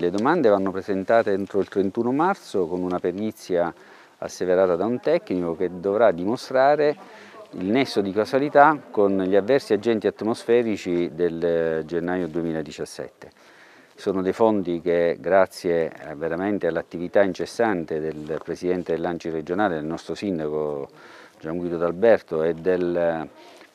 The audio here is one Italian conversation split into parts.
Le domande vanno presentate entro il 31 marzo con una perizia asseverata da un tecnico che dovrà dimostrare il nesso di causalità con gli avversi agenti atmosferici del eh, gennaio 2017. Sono dei fondi che grazie eh, veramente all'attività incessante del Presidente dell'Anci regionale, del nostro Sindaco Gian Guido D'Alberto e del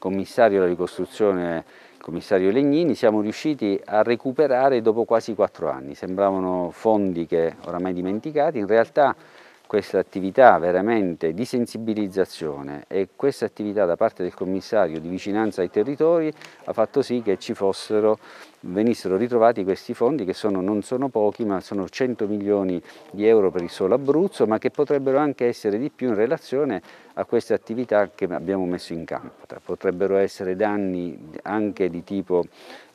commissario alla ricostruzione, il commissario Legnini, siamo riusciti a recuperare dopo quasi quattro anni. Sembravano fondi che oramai dimenticati, in realtà questa attività veramente di sensibilizzazione e questa attività da parte del commissario di vicinanza ai territori ha fatto sì che ci fossero, venissero ritrovati questi fondi che sono, non sono pochi ma sono 100 milioni di euro per il solo Abruzzo ma che potrebbero anche essere di più in relazione a queste attività che abbiamo messo in campo. Potrebbero essere danni anche di tipo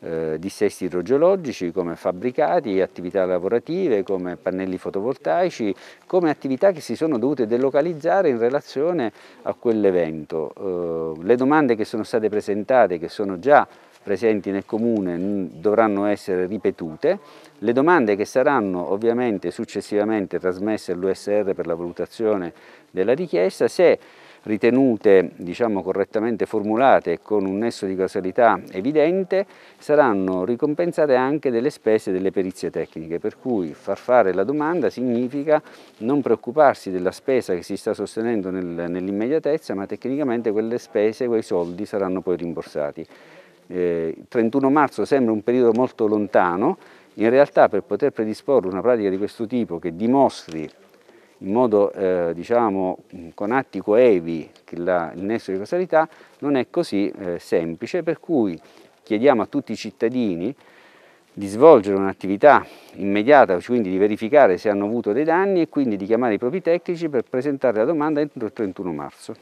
eh, dissesti idrogeologici come fabbricati, attività lavorative, come pannelli fotovoltaici, come attività attività che si sono dovute delocalizzare in relazione a quell'evento. Eh, le domande che sono state presentate, che sono già presenti nel comune dovranno essere ripetute, le domande che saranno ovviamente successivamente trasmesse all'USR per la valutazione della richiesta, se ritenute diciamo, correttamente formulate e con un nesso di causalità evidente, saranno ricompensate anche delle spese delle perizie tecniche, per cui far fare la domanda significa non preoccuparsi della spesa che si sta sostenendo nel, nell'immediatezza, ma tecnicamente quelle spese, quei soldi saranno poi rimborsati. Eh, 31 marzo sembra un periodo molto lontano, in realtà per poter predisporre una pratica di questo tipo che dimostri in modo eh, diciamo, con atti coevi il nesso di causalità, non è così eh, semplice, per cui chiediamo a tutti i cittadini di svolgere un'attività immediata, quindi di verificare se hanno avuto dei danni e quindi di chiamare i propri tecnici per presentare la domanda entro il 31 marzo.